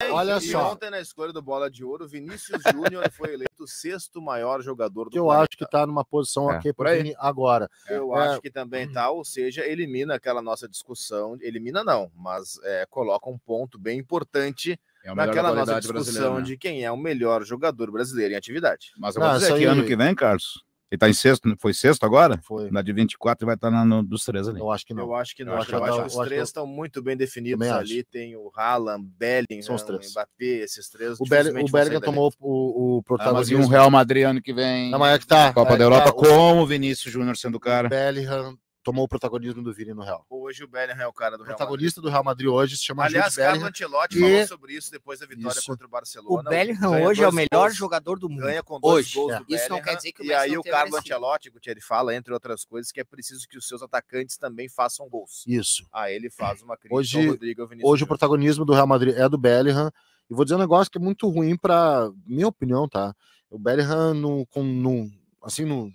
É Olha e só. ontem na escolha do Bola de Ouro, Vinícius Júnior foi eleito o sexto maior jogador do Eu planeta. acho que está numa posição é. aqui para ele agora. Eu é. acho que também está, ou seja, elimina aquela nossa discussão, elimina não, mas é, coloca um ponto bem importante é naquela nossa discussão né? de quem é o melhor jogador brasileiro em atividade. Mas eu vou não, que ano que vem, Carlos, ele tá em sexto, né? foi sexto agora? Foi. Na de 24 vai estar tá na, no, dos três ali. Eu acho que não. Eu acho que não. Eu acho, eu acho, eu acho os três estão muito bem definidos ali. Acho. Tem o Haaland, Bellingham, São os três. Mbappé, esses três. O, Bellingham, o Bellingham tomou o, o protagonismo. Ah, mas e um Real Madrid ano que vem. Na mas é que tá. Copa é da Europa tá. com o Vinícius Júnior sendo o cara. Bellingham, tomou o protagonismo do Vini no Real. Hoje o Bellingham é o cara do o Real protagonista do Real Madrid hoje se chama Aliás, Jude Bellingham. Ancelotti e... falou sobre isso depois da vitória isso. contra o Barcelona. O Bellingham Ganha hoje é o melhor gols, jogador do mundo. Ganha com dois hoje. gols é. do Isso não quer dizer que o E aí o Carlos Ancelotti, que ele fala, entre outras coisas, que é preciso que os seus atacantes também façam gols. Isso. Aí ah, ele faz uma crítica hoje, ao Rodrigo ao Hoje o protagonismo do Real Madrid é do Bellingham. E vou dizer um negócio que é muito ruim para minha opinião, tá? O Bellingham no, com, no assim no,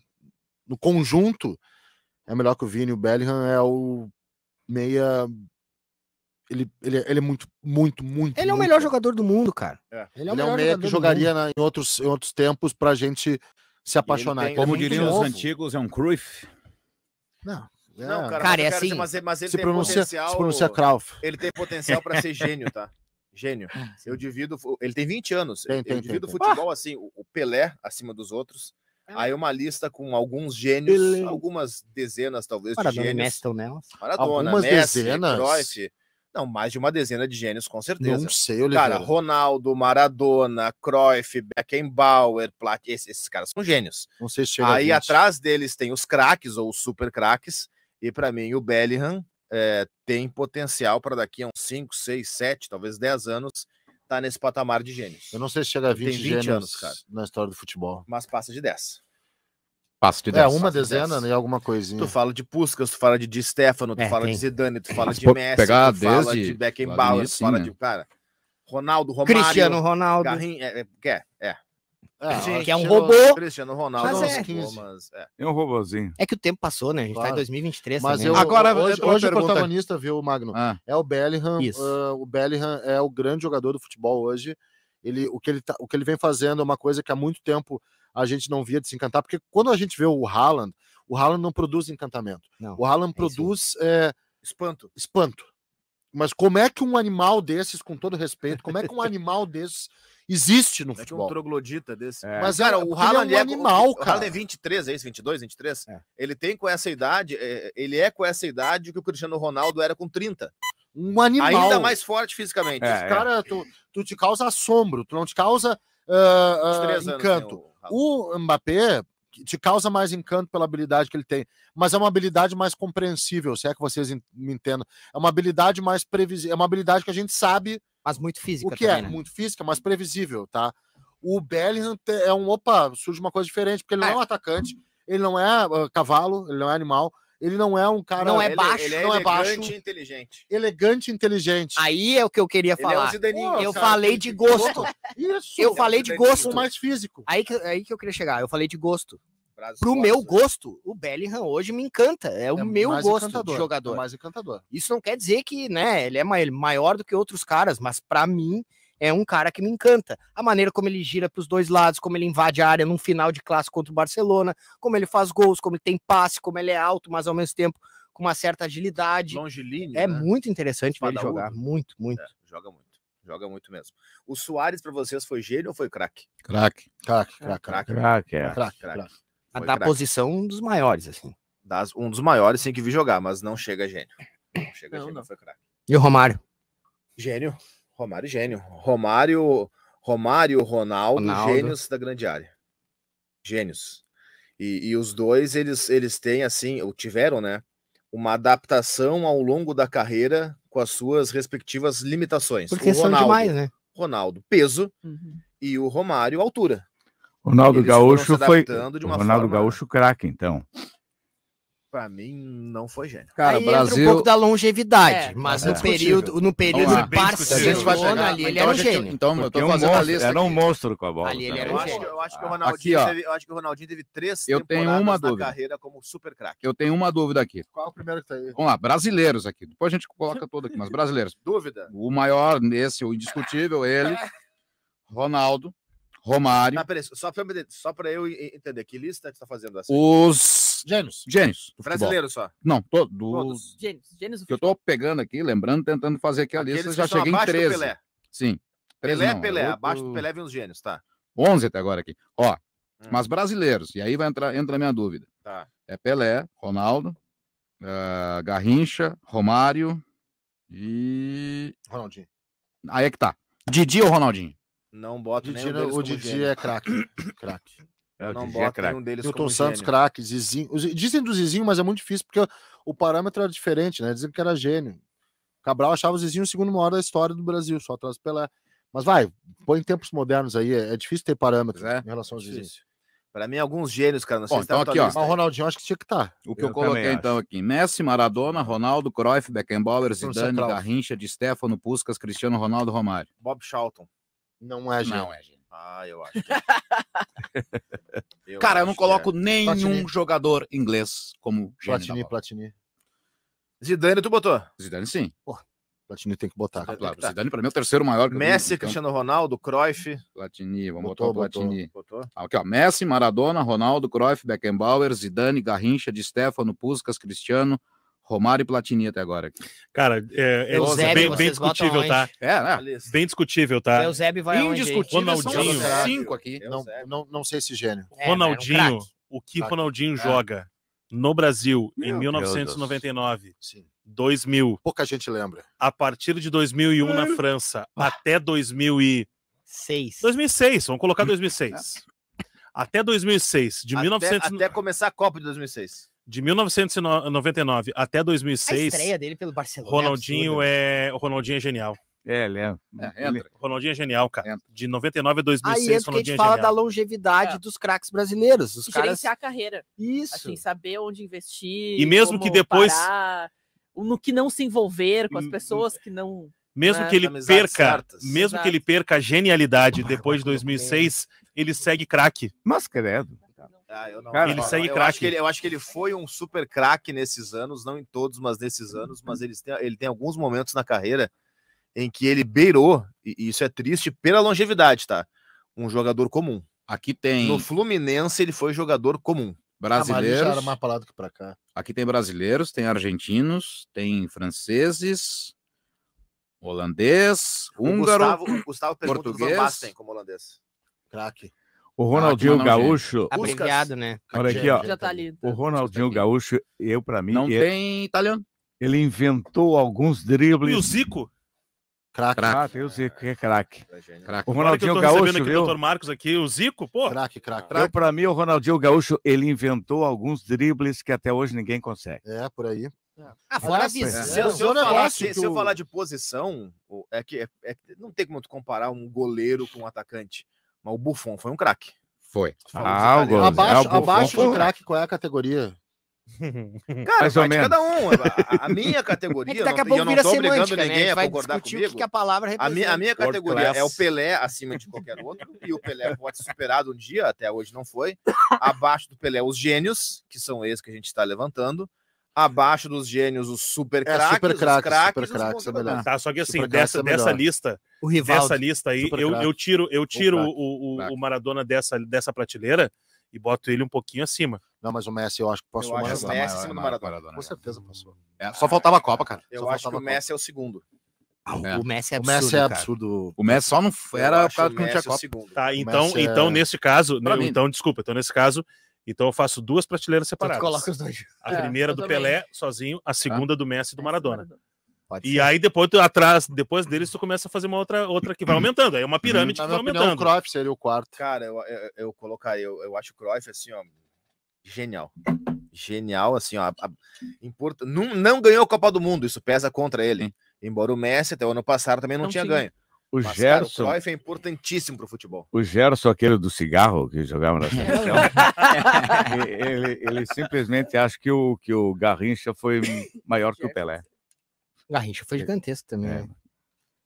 no conjunto, é melhor que o Vini. O Bellingham é o meia. Ele, ele, é, ele é muito, muito, muito. Ele é o melhor muito... jogador do mundo, cara. É. Ele é o ele melhor é um meia que jogaria na, em, outros, em outros tempos pra gente se apaixonar. Tem, Como diriam os antigos, é um Cruyff. Não. É. Não, cara, cara é assim. mas, mas ele se tem pronuncia, potencial. Se pronuncia Krauf. Ele tem potencial para ser gênio, tá? Gênio. Ah, eu divido. Ele tem 20 anos. Tem, eu divido tem, futebol ah! assim, o Pelé acima dos outros. É Aí uma lista com alguns gênios, Beleza. algumas dezenas talvez Maradona de gênios. Maradona né? Maradona, algumas Messi, dezenas. Cruyff. Não, mais de uma dezena de gênios, com certeza. Não sei, Oliveira. Cara, Ronaldo, Maradona, Cruyff, Beckenbauer, Plat... esses, esses caras são gênios. Não sei se Aí atrás deles tem os craques ou os super craques, e para mim o Bellingham é, tem potencial para daqui a uns 5, 6, 7, talvez 10 anos tá nesse patamar de gênios. Eu não sei se chega a 20, 20 gênios anos, cara. na história do futebol. Mas passa de 10. Passa de 10. É, uma dezena e né, alguma coisinha. Tu fala de Puskas, tu fala de Di Stefano, tu é, fala tem. de Zidane, tu é, fala de Messi, pegar tu desde fala de Beckenbauer, tu fala né? de, cara, Ronaldo, Romário. Cristiano Ronaldo. Garrinho, é, é, é. É, que é um robô. Cristiano Ronaldo, mas é. 15. É. Tipo, é. é. um robôzinho. É que o tempo passou, né? A gente claro. tá em 2023 mas Eu, Agora, hoje, hoje o protagonista, viu, Magno? Ah. É o Bellingham. Uh, o Bellingham é o grande jogador do futebol hoje. Ele, o, que ele tá, o que ele vem fazendo é uma coisa que há muito tempo a gente não via de se encantar, porque quando a gente vê o Haaland, o Haaland não produz encantamento. Não, o Haaland é produz é, espanto. Espanto. Mas como é que um animal desses, com todo respeito, como é que um animal desses existe no é futebol. É um troglodita desse. É. Mas, é cara, é é o Haaland é, um animal, o, cara. O Haaland é 23, é isso? 22, 23? É. Ele tem com essa idade, ele é com essa idade que o Cristiano Ronaldo era com 30 um animal. Ainda mais forte fisicamente. É, cara, é. Tu, tu te causa assombro, tu não te causa uh, uh, encanto. O... o Mbappé te causa mais encanto pela habilidade que ele tem, mas é uma habilidade mais compreensível, se é que vocês me entendam. É uma habilidade mais previsível, é uma habilidade que a gente sabe mas muito física. O que é também, é né? muito física, mas previsível, tá? O Bellingham é um opa, surge uma coisa diferente, porque ele não é, é um atacante, ele não é uh, cavalo, ele não é animal, ele não é um cara. Não é, é baixo, ele, ele é não é baixo. Elegante e inteligente. Elegante e inteligente. Aí é o que eu queria falar. É um Pô, eu cara, falei de gosto. Isso. Eu falei de é gosto. mais físico. Aí que, aí que eu queria chegar. Eu falei de gosto. Para o meu né? gosto, o Bellingham hoje me encanta. É o é meu gosto de é jogador. É mais encantador. Isso não quer dizer que né, ele é, é maior do que outros caras, mas para mim é um cara que me encanta. A maneira como ele gira para os dois lados, como ele invade a área num final de classe contra o Barcelona, como ele faz gols, como ele tem passe, como ele é alto, mas ao mesmo tempo com uma certa agilidade. Longilíneo. É né? muito interessante ver ele jogar. Muito, muito. É, joga muito. Joga muito mesmo. O Soares, para vocês, foi gênio ou foi craque? Craque. Craque, craque. Craque, craque. É a da craque. posição dos maiores, assim. Das, um dos maiores, tem que vi jogar, mas não chega gênio. Não chega não, gênio, não. foi craque. E o Romário? Gênio. Romário, gênio. Romário, Romário, Ronaldo, Ronaldo. gênios da grande área. Gênios. E, e os dois, eles, eles têm, assim, ou tiveram, né? Uma adaptação ao longo da carreira com as suas respectivas limitações. Porque o Ronaldo, são demais, né? Ronaldo, peso, uhum. e o Romário, altura. Ronaldo Eles Gaúcho foi. Ronaldo forma... Né? Gaúcho, craque, então. Para mim, não foi gênio. Cara, Aí Brasil... entra um pouco da longevidade, é, mas é. no período, no período Olá, ali ele então era um gênio. então, eu tô com fazendo monstro, a lista Era um monstro com a bola. Ali ele era um gênio. Eu acho, que o Ronaldinho aqui, teve, eu acho que o Ronaldinho teve três eu tenho uma dúvida. carreira como super craque. Eu tenho uma dúvida aqui. Qual o primeiro que tá aí? Vamos lá, brasileiros aqui. Depois a gente coloca todo aqui, mas brasileiros. dúvida? O maior, esse, o indiscutível, ele. Ronaldo. Romário. Tá, peraí, só pra, só pra eu entender, que lista que você tá fazendo assim. Os. Gênios. Gênios. Brasileiro só. Não, to, do... todos. Gênios. Gênios que eu tô pegando aqui, lembrando, tentando fazer aqui a Aqueles lista, já cheguei em 13. Pelé. Sim. 13, Pelé, não, Pelé. Outro... Abaixo do Pelé vem os gênios, tá. 11 até agora aqui. Ó, hum. mas brasileiros, e aí vai entrar, entra a minha dúvida. Tá. É Pelé, Ronaldo, Uh, Garrincha, Romário e. Ronaldinho. Aí é que tá. Didi ou Ronaldinho? Não boto nenhum deles O é é, Didi é craque. craque. não boto é nenhum deles Milton como Santos, gênio. craque. Zizinho. Dizem do Zizinho, mas é muito difícil porque o parâmetro era diferente, né? Dizem que era gênio. Cabral achava o Zizinho o segundo maior da história do Brasil, só atrás do Pelé. Mas vai, põe em tempos modernos aí, é, é difícil ter parâmetros é, em relação aos Zizinho. Para mim, alguns gênios, cara. Não sei Bom, então aqui, ó. Mas o Ronaldinho acho que tinha que estar. Tá. O que eu, eu coloquei, então, acho. aqui. Messi, Maradona, Ronaldo, Cruyff, Beckenbauer, Zidane, Garrincha, Di Stefano, Puskas, Cristiano Ronaldo, Romário. Bob Charlton. Não é gênio. Não é gênio. Ah, eu acho. É eu Cara, acho eu não coloco é. nenhum Platini. jogador inglês como Platini, Platini. Zidane, tu botou? Zidane, sim. Platini tem que botar. Tá. Zidane, para mim, é o terceiro maior. Messi, Cristiano Ronaldo, Cruyff. Platini, vamos botou, botar o Platini. Botou, aqui, ah, ó. Messi, Maradona, Ronaldo, Cruyff, Beckenbauer, Zidane, Garrincha, Di Stefano, Puskas, Cristiano, Romário e Platini até agora. Cara, é, é bem, tá? é, né? bem discutível, tá? É, né? Bem discutível, tá? Zeb vai Indiscutível, onde, Ronaldinho. São cinco aqui. Não, não, não, sei esse gênio. É, né? é Ronaldinho, o que Ronaldinho joga no Brasil Meu em 1999, 2000. Pouca gente lembra. A partir de 2001 na é. França, ah. até 2006. 2006, vamos colocar 2006. até 2006, de até, 1900... Até começar a Copa de 2006 de 1999 até 2006. A estreia dele pelo Barcelona. É Ronaldinho é, é... Ronaldinho é genial. É, ele é. é entra. Ronaldinho é genial, cara. Entra. De 99 a 2006, Aí entra Ronaldinho que a gente é fala da longevidade é. dos craques brasileiros. Os Gerenciar caras... a carreira. Isso. Assim, saber onde investir. E mesmo que depois. Parar, no que não se envolver com as hum, hum. pessoas que não. Mesmo né, que ele perca, certas. mesmo Exato. que ele perca a genialidade ah, depois de 2006, ele segue craque. Mas credo. Ah, eu não. Cara, ele segue eu, acho que ele, eu acho que ele foi um super craque nesses anos, não em todos, mas nesses anos. Mas uhum. ele tem, ele tem alguns momentos na carreira em que ele beirou, e isso é triste pela longevidade, tá? Um jogador comum. Aqui tem. No Fluminense ele foi jogador comum. Ah, brasileiro mais que cá. Aqui tem brasileiros, tem argentinos, tem franceses, holandês, húngaro. O Gustavo, o Gustavo pergunta português. como holandês. Craque. O Ronaldinho ah, Gaúcho. Tá Abreviado, né? Tá Olha aqui, ó. Tá ali, tá. O Ronaldinho tá Gaúcho, eu, para mim. Não ele, tem italiano. Ele inventou alguns dribles. E o Zico? Crack. crack. Ah, tem o Zico, que é craque. O Ronaldinho Gaúcho, aqui viu? O Dr. Marcos aqui, o Zico, pô. Craque, craque. Eu, pra mim, o Ronaldinho Gaúcho, ele inventou alguns dribles que até hoje ninguém consegue. É, por aí. Ah, fora a visão. É. Se, eu, se, falar, se, se eu falar de posição, é que, é, é, não tem como tu comparar um goleiro com um atacante. Mas o Buffon foi um craque. Foi. Ah, tá né? Abaixo, é, de craque, qual é a categoria? Cara, Mais ou menos cada um. A, a minha categoria, é que daqui a pouco eu não tô obrigando né? ninguém a, a concordar comigo. Que que a, palavra a minha, a minha categoria é o Pelé acima de qualquer outro, e o Pelé pode ser superado um dia, até hoje não foi. Abaixo do Pelé, os gênios, que são esses que a gente está levantando abaixo dos gênios os super é, craques, é, super craques, super craques, é tá, só que assim, dessa, é dessa lista, o rival dessa lista aí, eu, eu, tiro, eu tiro o, o, o, Maradona dessa, dessa prateleira e boto ele um pouquinho acima. Não, mas o Messi eu acho que posso. eu o Messi maior, acima do Maradona. Maradona. Com né? certeza passou. É, só faltava a Copa, cara. Eu só acho que o Messi é o segundo. Ah, o, é. Messi é, é absurdo. O Messi é absurdo. O Messi só não era o cara que não tinha é Copa. Tá, então, então nesse caso, então desculpa, então nesse caso então eu faço duas prateleiras então, separadas. Então coloca os dois. A é, primeira do também. Pelé sozinho, a tá. segunda ah. do Messi e do Maradona. Pode e ser. aí depois tu, atrás, depois deles tu começa a fazer uma outra outra que vai aumentando. é uma pirâmide uhum. que vai aumentando. Opinião, o Cruyff seria o quarto. Cara, eu, eu, eu colocaria, eu, eu acho o Cruyff assim, ó, genial. Genial, assim, ó. A, a, importa, não, não ganhou a Copa do Mundo, isso pesa contra ele. Embora o Messi até o ano passado também não, não tinha, tinha, ganho. O Mas, Gerson. Cara, o Cruyff é importantíssimo para o futebol. O Gerson, aquele do cigarro que jogava na seleção, ele, ele, simplesmente acha que o, que o Garrincha foi maior que o Pelé. O Garrincha foi gigantesco também. É. Né?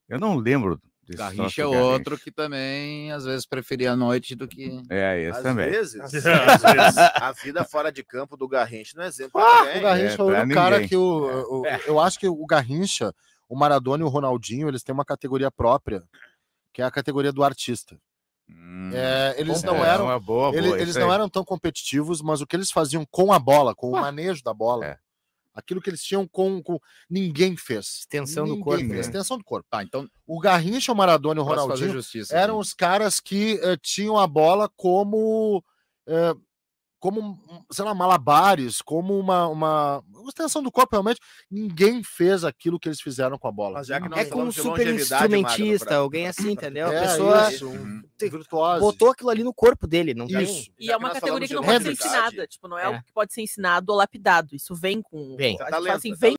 Eu não lembro. Garrincha é outro Garrincha. que também às vezes preferia a noite do que. É, esse às também. Vezes, às vezes, a vida fora de campo do Garrincha não é exemplo. Ah, o Garrincha é, o cara que o, o é. eu acho que o Garrincha o Maradona e o Ronaldinho, eles têm uma categoria própria, que é a categoria do artista. Hum, é, eles não eram, é boa, boa, eles não eram tão competitivos, mas o que eles faziam com a bola, com o manejo da bola, é. aquilo que eles tinham com, com... ninguém fez. Extensão ninguém do corpo. Fez. Né? Extensão do corpo. Tá, então o Garrincha, o Maradona e o Ronaldinho justiça, eram os caras que uh, tinham a bola como uh, como, sei lá, malabares, como uma, uma extensão do corpo, realmente, ninguém fez aquilo que eles fizeram com a bola. é, é com um super instrumentista, alguém assim, entendeu? É, a pessoa isso, um uhum. botou aquilo ali no corpo dele, não tem? Isso. E é uma categoria que não pode ser ensinada, tipo, não é, é. que pode ser ensinado ou lapidado, isso vem com... Vem. Assim, vem